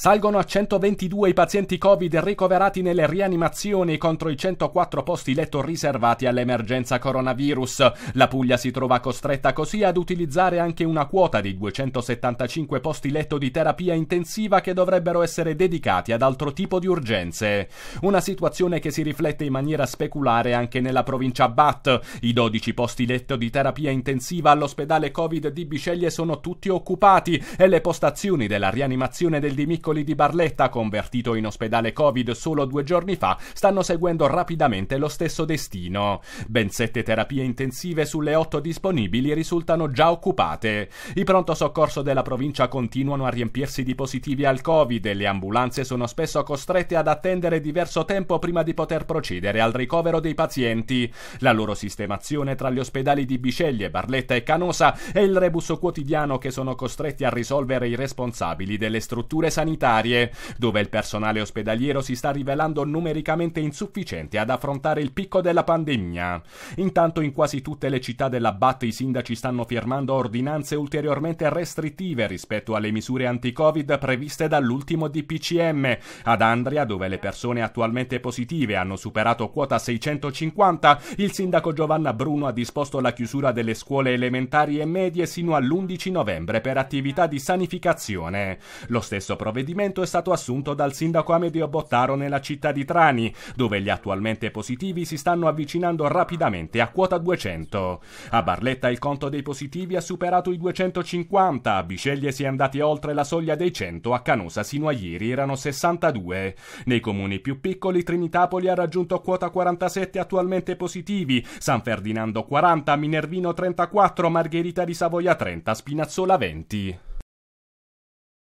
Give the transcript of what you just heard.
Salgono a 122 i pazienti Covid ricoverati nelle rianimazioni contro i 104 posti letto riservati all'emergenza coronavirus. La Puglia si trova costretta così ad utilizzare anche una quota di 275 posti letto di terapia intensiva che dovrebbero essere dedicati ad altro tipo di urgenze. Una situazione che si riflette in maniera speculare anche nella provincia Bat. I 12 posti letto di terapia intensiva all'ospedale Covid di Biceglie sono tutti occupati e le postazioni della rianimazione del Dimicco Pascoli di Barletta, convertito in ospedale Covid solo due giorni fa, stanno seguendo rapidamente lo stesso destino. Ben sette terapie intensive sulle otto disponibili risultano già occupate. I pronto soccorso della provincia continuano a riempirsi di positivi al Covid e le ambulanze sono spesso costrette ad attendere diverso tempo prima di poter procedere al ricovero dei pazienti. La loro sistemazione tra gli ospedali di Biceglie, Barletta e Canosa è il rebus quotidiano che sono costretti a risolvere i responsabili delle strutture sanitarie sanitarie, dove il personale ospedaliero si sta rivelando numericamente insufficiente ad affrontare il picco della pandemia. Intanto in quasi tutte le città della BAT i sindaci stanno firmando ordinanze ulteriormente restrittive rispetto alle misure anti-Covid previste dall'ultimo DPCM. Ad Andria, dove le persone attualmente positive hanno superato quota 650, il sindaco Giovanna Bruno ha disposto la chiusura delle scuole elementari e medie sino all'11 novembre per attività di sanificazione. Lo stesso provvedimento provvedimento è stato assunto dal sindaco Amedeo Bottaro nella città di Trani, dove gli attualmente positivi si stanno avvicinando rapidamente a quota 200. A Barletta il conto dei positivi ha superato i 250, a Biceglie si è andati oltre la soglia dei 100, a Canosa sino a ieri erano 62. Nei comuni più piccoli Trinitapoli ha raggiunto quota 47 attualmente positivi, San Ferdinando 40, Minervino 34, Margherita di Savoia 30, Spinazzola 20.